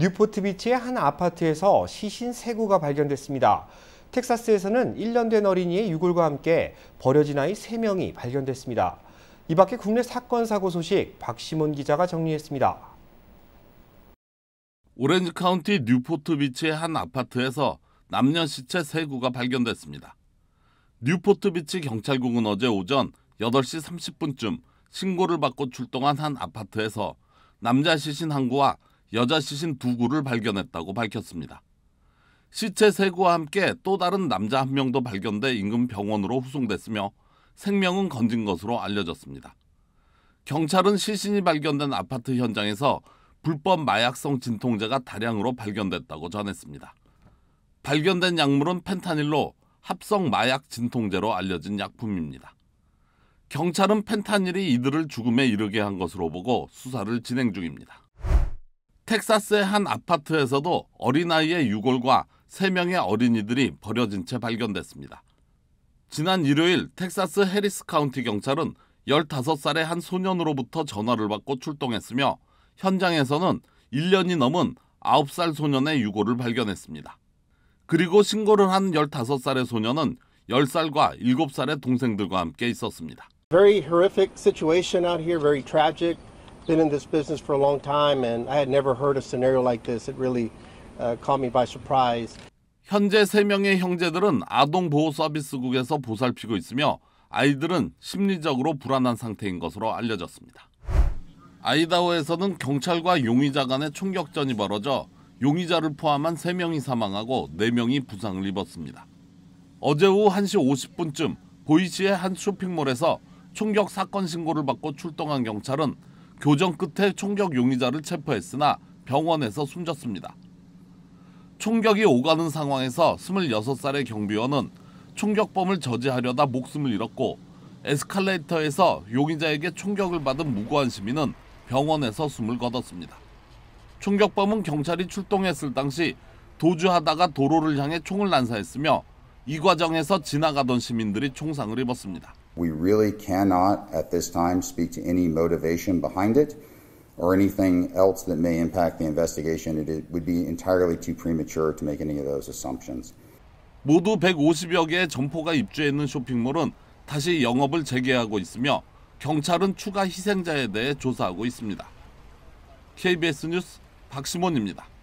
뉴포트 비치의 한 아파트에서 시신 3구가 발견됐습니다. 텍사스에서는 1년 된 어린이의 유골과 함께 버려진 아이 3명이 발견됐습니다. 이 밖에 국내 사건 사고 소식 박시몬 기자가 정리했습니다. 오렌지 카운티 뉴포트 비치의 한 아파트에서 남녀 시체 3구가 발견됐습니다. 뉴포트 비치 경찰국은 어제 오전 8시 30분쯤 신고를 받고 출동한 한 아파트에서 남자 시신 한 구와 여자 시신 두 구를 발견했다고 밝혔습니다. 시체 세 구와 함께 또 다른 남자 한 명도 발견돼 인근 병원으로 후송됐으며 생명은 건진 것으로 알려졌습니다. 경찰은 시신이 발견된 아파트 현장에서 불법 마약성 진통제가 다량으로 발견됐다고 전했습니다. 발견된 약물은 펜타닐로 합성 마약 진통제로 알려진 약품입니다. 경찰은 펜타닐이 이들을 죽음에 이르게 한 것으로 보고 수사를 진행 중입니다. 텍사스의 한 아파트에서도 어린아이의 유골과 3명의 어린이들이 버려진 채 발견됐습니다. 지난 일요일 텍사스 해리스 카운티 경찰은 15살의 한 소년으로부터 전화를 받고 출동했으며 현장에서는 1년이 넘은 9살 소년의 유골을 발견했습니다. 그리고 신고를 한 15살의 소년은 10살과 7살의 동생들과 함께 있었습니다. Very horrific situation out here, very tragic. been in this business for a long time and I had never heard a scenario like this. It really uh, caught me by surprise. 현재 3명의 형제들은 아동보호서비스국에서 보살피고 있으며 아이들은 심리적으로 불안한 상태인 것으로 알려졌습니다. 아이다오에서는 경찰과 용의자 간의 총격전이 벌어져 용의자를 포함한 3명이 사망하고 4명이 부상을 입었습니다. 어제 오후 1시 50분쯤 보이시의 한 쇼핑몰에서 총격 사건 신고를 받고 출동한 경찰은 교정 끝에 총격 용의자를 체포했으나 병원에서 숨졌습니다. 총격이 오가는 상황에서 26살의 경비원은 총격범을 저지하려다 목숨을 잃었고 에스컬레이터에서 용의자에게 총격을 받은 무고한 시민은 병원에서 숨을 거뒀습니다. 총격범은 경찰이 출동했을 당시 도주하다가 도로를 향해 총을 난사했으며 이 과정에서 지나가던 시민들이 총상을 입었습니다. We really cannot at this time speak to any motivation behind it or anything else that may impact the investigation. It would be entirely too premature to make any of those assumptions. 모두 150여 개의 점포가 입주해 있는 쇼핑몰은 다시 영업을 재개하고 있으며 경찰은 추가 희생자에 대해 조사하고 있습니다. KBS 뉴스 박시몬입니다.